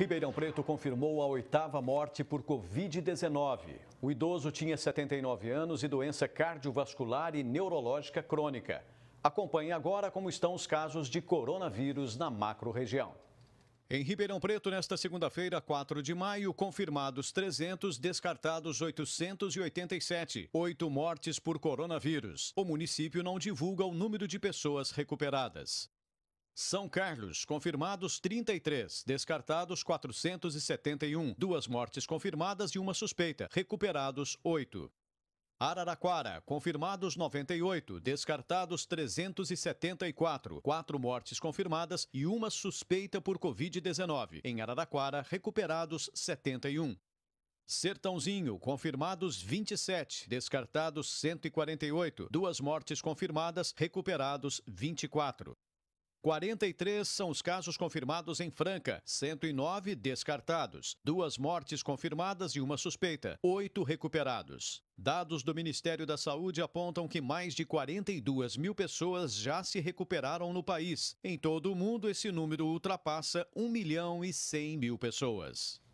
Ribeirão Preto confirmou a oitava morte por Covid-19. O idoso tinha 79 anos e doença cardiovascular e neurológica crônica. Acompanhe agora como estão os casos de coronavírus na macro-região. Em Ribeirão Preto, nesta segunda-feira, 4 de maio, confirmados 300, descartados 887. Oito mortes por coronavírus. O município não divulga o número de pessoas recuperadas. São Carlos, confirmados 33, descartados 471, duas mortes confirmadas e uma suspeita, recuperados 8. Araraquara, confirmados 98, descartados 374, quatro mortes confirmadas e uma suspeita por Covid-19. Em Araraquara, recuperados 71. Sertãozinho, confirmados 27, descartados 148, duas mortes confirmadas, recuperados 24. 43 são os casos confirmados em Franca, 109 descartados, duas mortes confirmadas e uma suspeita, oito recuperados. Dados do Ministério da Saúde apontam que mais de 42 mil pessoas já se recuperaram no país. Em todo o mundo, esse número ultrapassa 1 milhão e 100 mil pessoas.